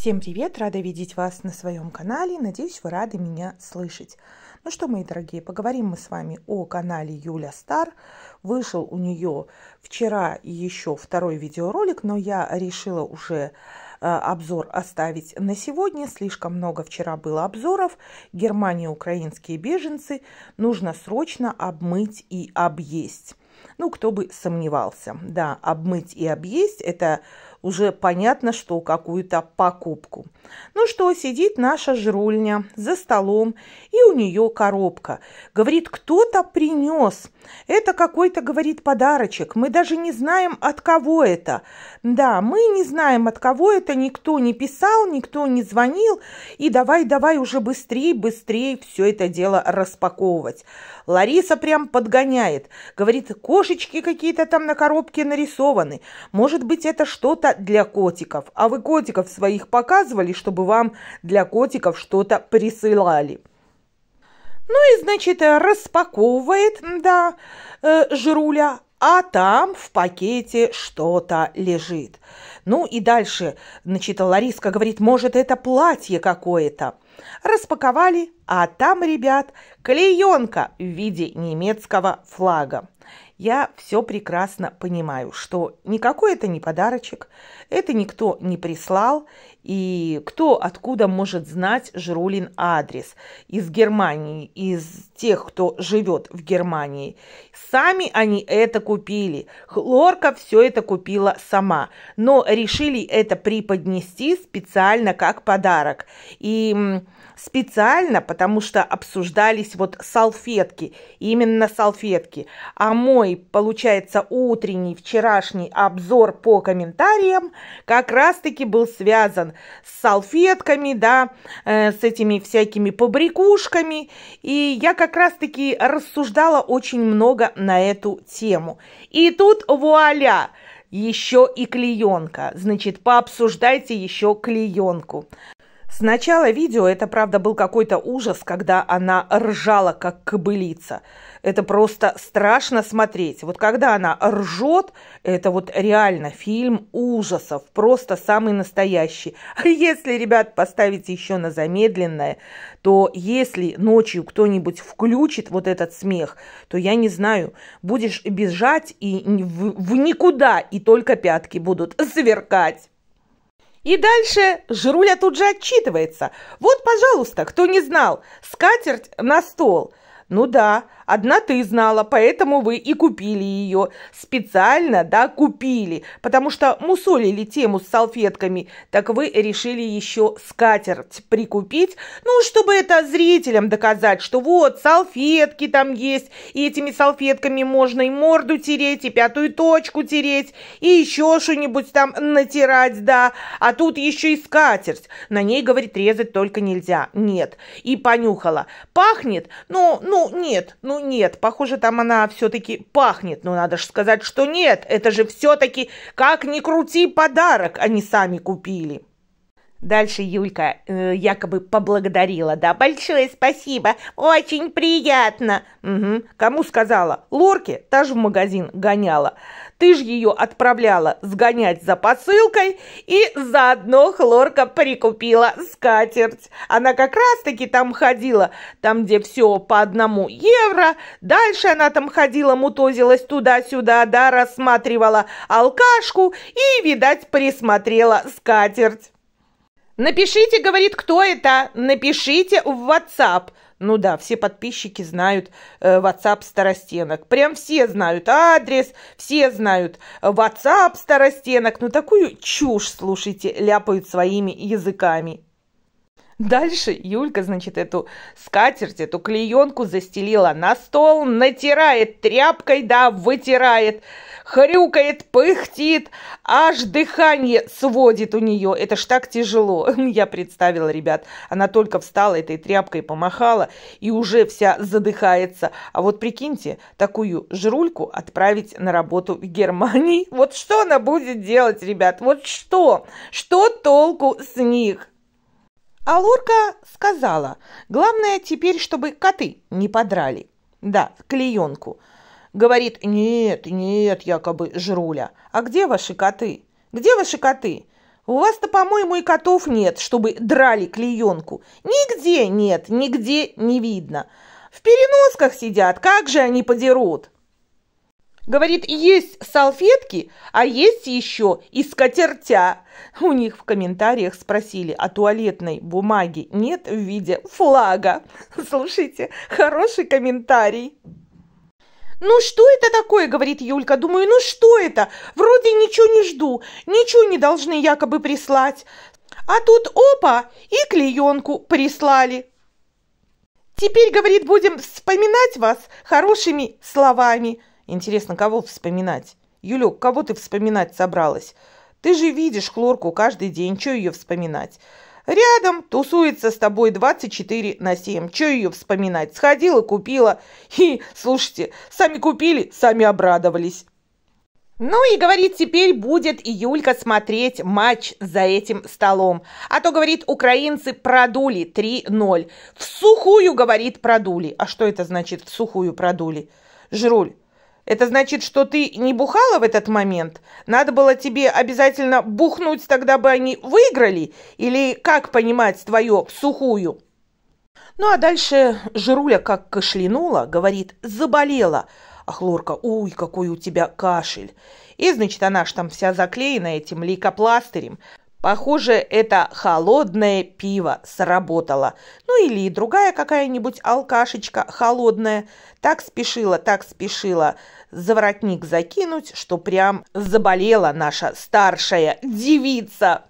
Всем привет! Рада видеть вас на своем канале. Надеюсь, вы рады меня слышать. Ну что, мои дорогие, поговорим мы с вами о канале Юля Стар. Вышел у нее вчера еще второй видеоролик, но я решила уже э, обзор оставить на сегодня. Слишком много вчера было обзоров. Германия, украинские беженцы. Нужно срочно обмыть и объесть. Ну, кто бы сомневался. Да, обмыть и объесть – это уже понятно, что какую-то покупку. Ну что, сидит наша жрульня за столом, и у нее коробка. Говорит, кто-то принес. Это какой-то, говорит, подарочек. Мы даже не знаем, от кого это. Да, мы не знаем, от кого это. Никто не писал, никто не звонил. И давай, давай уже быстрее, быстрее все это дело распаковывать. Лариса прям подгоняет. Говорит, кошечки какие-то там на коробке нарисованы. Может быть, это что-то для котиков. А вы котиков своих показывали, чтобы вам для котиков что-то присылали. Ну и, значит, распаковывает, да, э, жируля, а там в пакете что-то лежит. Ну и дальше, значит, Лариска говорит, может, это платье какое-то. Распаковали, а там, ребят, клеенка в виде немецкого флага я все прекрасно понимаю, что никакой это не подарочек, это никто не прислал, и кто откуда может знать Жирулин адрес из Германии, из тех, кто живет в Германии. Сами они это купили, Хлорка все это купила сама, но решили это преподнести специально как подарок. И специально, потому что обсуждались вот салфетки, именно салфетки. А мой, получается, утренний вчерашний обзор по комментариям как раз-таки был связан с салфетками, да, э, с этими всякими побрякушками. И я как раз-таки рассуждала очень много на эту тему. И тут вуаля! Еще и клеенка. Значит, пообсуждайте еще клеенку. Сначала видео, это правда был какой-то ужас, когда она ржала, как кобылица. Это просто страшно смотреть. Вот когда она ржет, это вот реально фильм ужасов, просто самый настоящий. А если, ребят, поставить еще на замедленное, то если ночью кто-нибудь включит вот этот смех, то я не знаю, будешь бежать и в, в никуда, и только пятки будут сверкать. И дальше Жируля тут же отчитывается. Вот, пожалуйста, кто не знал, скатерть на стол. «Ну да, одна ты знала, поэтому вы и купили ее. Специально, да, купили, потому что мусолили тему с салфетками. Так вы решили еще скатерть прикупить, ну, чтобы это зрителям доказать, что вот, салфетки там есть, и этими салфетками можно и морду тереть, и пятую точку тереть, и еще что-нибудь там натирать, да. А тут еще и скатерть. На ней, говорит, резать только нельзя. Нет. И понюхала. Пахнет, ну, ну, ну, нет, ну нет, похоже, там она все-таки пахнет. Но надо же сказать, что нет, это же все-таки, как ни крути, подарок они сами купили. Дальше Юлька э, якобы поблагодарила. Да, большое спасибо, очень приятно. Угу. Кому сказала? Лорке, та же в магазин гоняла. Ты ж ее отправляла сгонять за посылкой и заодно хлорка прикупила скатерть. Она как раз-таки там ходила, там, где все по одному евро. Дальше она там ходила, мутозилась туда-сюда, да, рассматривала алкашку и, видать, присмотрела скатерть. «Напишите, — говорит, — кто это? Напишите в WhatsApp!» Ну да, все подписчики знают э, WhatsApp старостенок. Прям все знают адрес, все знают э, WhatsApp старостенок. Ну такую чушь, слушайте, ляпают своими языками. Дальше Юлька, значит, эту скатерть, эту клеенку застелила на стол, натирает тряпкой, да, вытирает хрюкает, пыхтит, аж дыхание сводит у нее. Это ж так тяжело. Я представила, ребят, она только встала этой тряпкой помахала и уже вся задыхается. А вот прикиньте, такую жрульку отправить на работу в Германии. Вот что она будет делать, ребят? Вот что? Что толку с них? А Лорка сказала, главное теперь, чтобы коты не подрали. Да, клеенку. Говорит, нет, нет, якобы, жруля. А где ваши коты? Где ваши коты? У вас-то, по-моему, и котов нет, чтобы драли клеенку. Нигде нет, нигде не видно. В переносках сидят, как же они подерут? Говорит, есть салфетки, а есть еще и скатертя. У них в комментариях спросили, а туалетной бумаги нет в виде флага. Слушайте, хороший комментарий. «Ну что это такое?» – говорит Юлька. Думаю, ну что это? Вроде ничего не жду, ничего не должны якобы прислать. А тут опа, и клеенку прислали. Теперь, говорит, будем вспоминать вас хорошими словами. Интересно, кого вспоминать? Юлек, кого ты вспоминать собралась? Ты же видишь хлорку каждый день, что ее вспоминать? Рядом тусуется с тобой 24 на 7. Че ее вспоминать? Сходила, купила. И, слушайте, сами купили, сами обрадовались. Ну и, говорит, теперь будет и Юлька смотреть матч за этим столом. А то, говорит, украинцы продули 3-0. В сухую, говорит, продули. А что это значит в сухую продули? Жруль, это значит, что ты не бухала в этот момент? Надо было тебе обязательно бухнуть, тогда бы они выиграли? Или как понимать твое в сухую?» Ну а дальше Жируля как кашлянула, говорит, заболела. А Хлорка, уй, какой у тебя кашель. И, значит, она ж там вся заклеена этим лейкопластырем. Похоже, это холодное пиво сработало. Ну или другая какая-нибудь алкашечка холодная. Так спешила, так спешила за закинуть, что прям заболела наша старшая девица.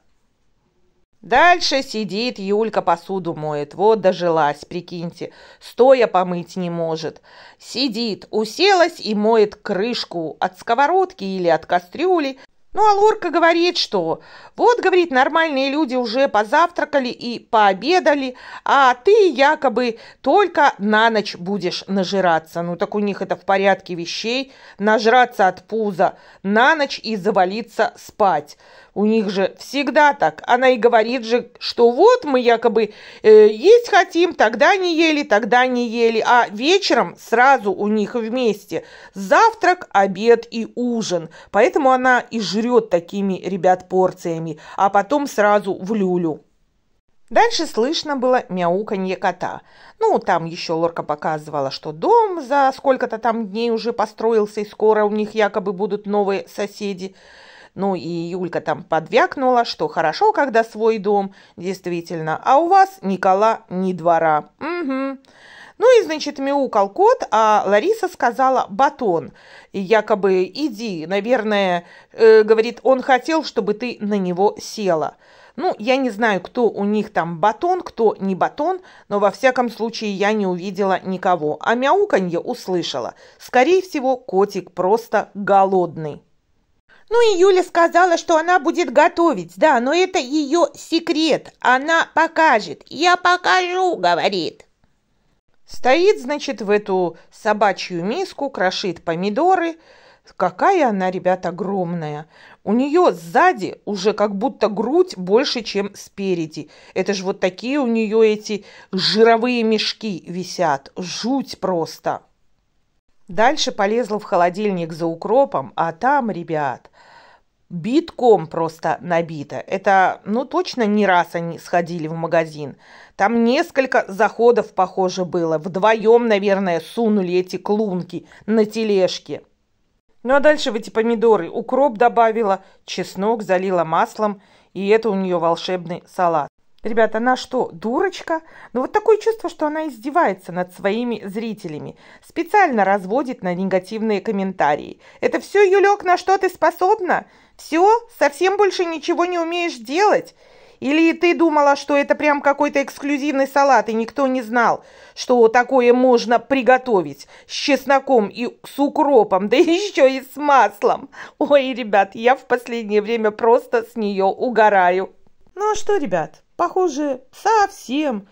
Дальше сидит Юлька посуду моет. Вот дожилась, прикиньте. Стоя помыть не может. Сидит, уселась и моет крышку от сковородки или от кастрюли. Ну, а Лорка говорит, что вот, говорит, нормальные люди уже позавтракали и пообедали, а ты якобы только на ночь будешь нажираться. Ну, так у них это в порядке вещей, нажраться от пуза на ночь и завалиться спать. У них же всегда так. Она и говорит же, что вот мы якобы э, есть хотим, тогда не ели, тогда не ели. А вечером сразу у них вместе завтрак, обед и ужин. Поэтому она и жрет такими ребят порциями, а потом сразу в люлю. Дальше слышно было мяуканье кота. Ну, там еще Лорка показывала, что дом за сколько-то там дней уже построился, и скоро у них якобы будут новые соседи. Ну и Юлька там подвякнула, что хорошо, когда свой дом, действительно, а у вас, Никола, не двора. Угу. Ну и, значит, мяукал кот, а Лариса сказала «батон». И якобы «иди», наверное, э, говорит, он хотел, чтобы ты на него села. Ну, я не знаю, кто у них там батон, кто не батон, но во всяком случае я не увидела никого. А мяуканье услышала. Скорее всего, котик просто голодный. Ну и Юля сказала, что она будет готовить, да, но это ее секрет. Она покажет. Я покажу, говорит. Стоит, значит, в эту собачью миску, крошит помидоры. Какая она, ребят, огромная. У нее сзади уже как будто грудь больше, чем спереди. Это же вот такие у нее эти жировые мешки висят. Жуть просто. Дальше полезла в холодильник за укропом, а там, ребят, битком просто набито. Это, ну, точно не раз они сходили в магазин. Там несколько заходов, похоже, было. Вдвоем, наверное, сунули эти клунки на тележке. Ну, а дальше в эти помидоры укроп добавила, чеснок залила маслом, и это у нее волшебный салат. Ребята, она что, дурочка? Ну вот такое чувство, что она издевается над своими зрителями, специально разводит на негативные комментарии. Это все, Юлек, на что ты способна? Все? Совсем больше ничего не умеешь делать? Или ты думала, что это прям какой-то эксклюзивный салат, и никто не знал, что такое можно приготовить с чесноком и с укропом, да еще и с маслом? Ой, ребят, я в последнее время просто с нее угораю. Ну а что, ребят, Похоже, совсем,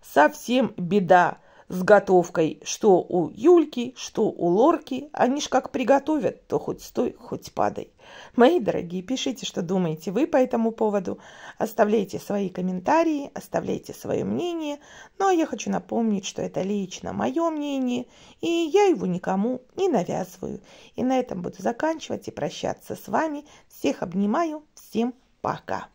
совсем беда с готовкой, что у Юльки, что у Лорки. Они ж как приготовят, то хоть стой, хоть падай. Мои дорогие, пишите, что думаете вы по этому поводу. Оставляйте свои комментарии, оставляйте свое мнение. Ну, а я хочу напомнить, что это лично мое мнение, и я его никому не навязываю. И на этом буду заканчивать и прощаться с вами. Всех обнимаю, всем пока.